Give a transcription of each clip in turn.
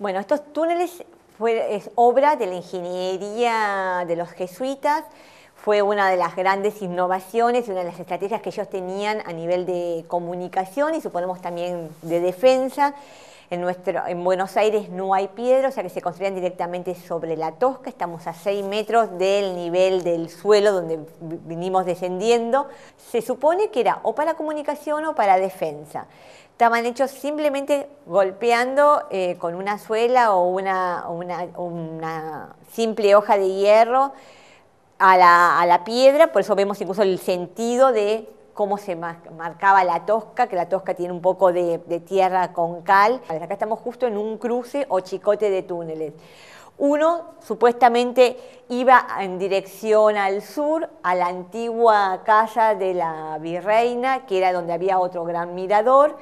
Bueno, estos túneles fue, es obra de la ingeniería de los jesuitas, fue una de las grandes innovaciones y una de las estrategias que ellos tenían a nivel de comunicación y suponemos también de defensa. En, Buenos Aires no hay piedra, o sea que se construían directamente sobre la tosca, estamos a 6 metros del nivel del suelo donde vinimos descendiendo. Se supone que era o para comunicación o para defensa. Estaban hechos simplemente golpeando eh, con una suela o una, simple hoja de hierro a la piedra, por eso vemos incluso el sentido de cómo se marcaba la tosca, que la tosca tiene un poco de, tierra con cal. acá estamos justo en un cruce o chicote de túneles. Uno supuestamente iba en dirección al sur, a la antigua casa de la virreina, que era donde había otro gran mirador,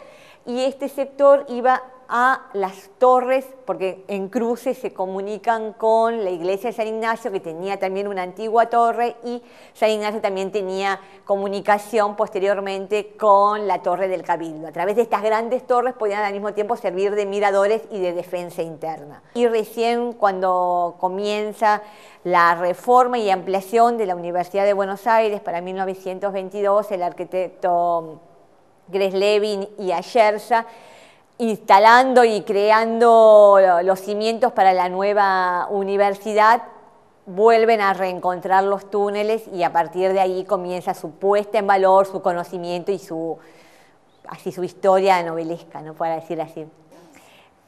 y este sector iba a las torres, porque en cruces se comunican con la iglesia de San Ignacio, que tenía también una antigua torre, y San Ignacio también tenía comunicación posteriormente con la torre del Cabildo. A través de estas grandes torres podían al mismo tiempo servir de miradores y de defensa interna. Y recién cuando comienza la reforma y ampliación de la Universidad de Buenos Aires para 1922, el arquitecto Levin y Ayerza instalando y creando los cimientos para la nueva universidad, vuelven a reencontrar los túneles y a partir de ahí comienza su puesta en valor, su conocimiento y su, así su historia novelesca, ¿no? para decir así.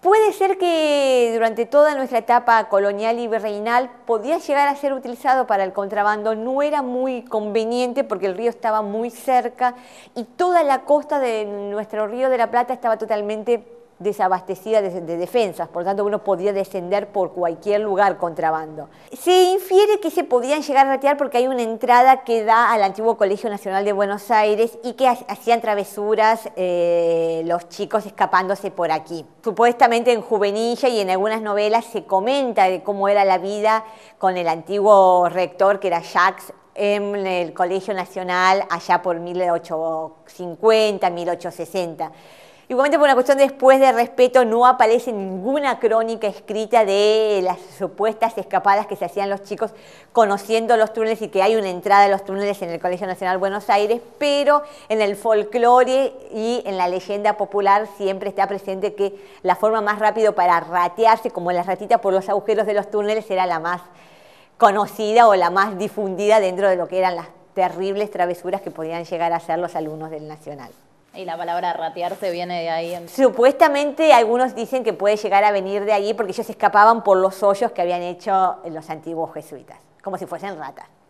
Puede ser que durante toda nuestra etapa colonial y virreinal podía llegar a ser utilizado para el contrabando. No era muy conveniente porque el río estaba muy cerca y toda la costa de nuestro río de la Plata estaba totalmente desabastecida de, defensas, por lo tanto uno podía descender por cualquier lugar contrabando. Se infiere que se podían llegar a ratear porque hay una entrada que da al antiguo Colegio Nacional de Buenos Aires y que hacían travesuras eh, los chicos escapándose por aquí. Supuestamente en Juvenilla y en algunas novelas se comenta de cómo era la vida con el antiguo rector que era Jacques en el Colegio Nacional allá por 1850, 1860. Igualmente por una cuestión después de respeto no aparece ninguna crónica escrita de las supuestas escapadas que se hacían los chicos conociendo los túneles y que hay una entrada a los túneles en el Colegio Nacional Buenos Aires, pero en el folclore y en la leyenda popular siempre está presente que la forma más rápida para ratearse como la ratita por los agujeros de los túneles era la más conocida o la más difundida dentro de lo que eran las terribles travesuras que podían llegar a hacer los alumnos del Nacional. Y la palabra ratearse viene de ahí. Supuestamente algunos dicen que puede llegar a venir de allí porque ellos escapaban por los hoyos que habían hecho los antiguos jesuitas, como si fuesen ratas.